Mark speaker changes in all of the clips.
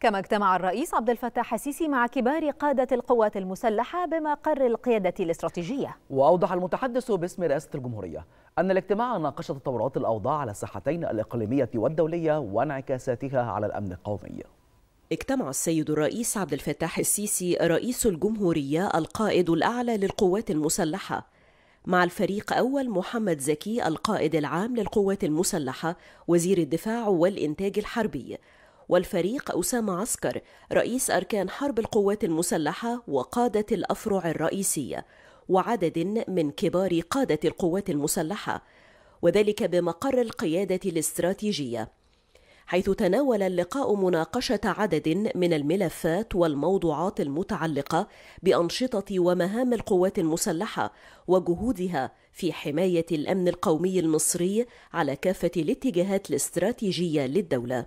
Speaker 1: كما اجتمع الرئيس عبد الفتاح السيسي مع كبار قادة القوات المسلحة بمقر القيادة الاستراتيجية وأوضح المتحدث باسم رئاسة الجمهورية أن الاجتماع ناقش تطورات الأوضاع على الساحتين الإقليمية والدولية وانعكاساتها على الأمن القومي
Speaker 2: اجتمع السيد الرئيس عبد الفتاح السيسي رئيس الجمهورية القائد الأعلى للقوات المسلحة مع الفريق أول محمد زكي القائد العام للقوات المسلحة وزير الدفاع والإنتاج الحربي والفريق أسامة عسكر رئيس أركان حرب القوات المسلحة وقادة الأفرع الرئيسية وعدد من كبار قادة القوات المسلحة وذلك بمقر القيادة الاستراتيجية حيث تناول اللقاء مناقشة عدد من الملفات والموضوعات المتعلقة بأنشطة ومهام القوات المسلحة وجهودها في حماية الأمن القومي المصري على كافة الاتجاهات الاستراتيجية للدولة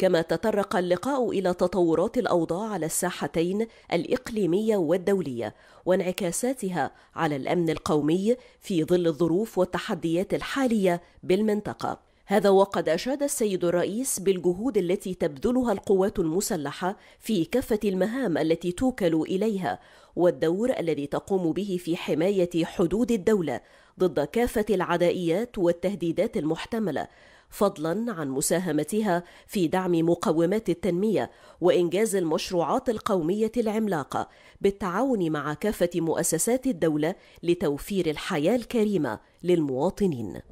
Speaker 2: كما تطرق اللقاء إلى تطورات الأوضاع على الساحتين الإقليمية والدولية وانعكاساتها على الأمن القومي في ظل الظروف والتحديات الحالية بالمنطقة. هذا وقد أشاد السيد الرئيس بالجهود التي تبذلها القوات المسلحة في كافة المهام التي توكل إليها والدور الذي تقوم به في حماية حدود الدولة ضد كافة العدائيات والتهديدات المحتملة فضلا عن مساهمتها في دعم مقومات التنميه وانجاز المشروعات القوميه العملاقه بالتعاون مع كافه مؤسسات الدوله لتوفير الحياه الكريمه للمواطنين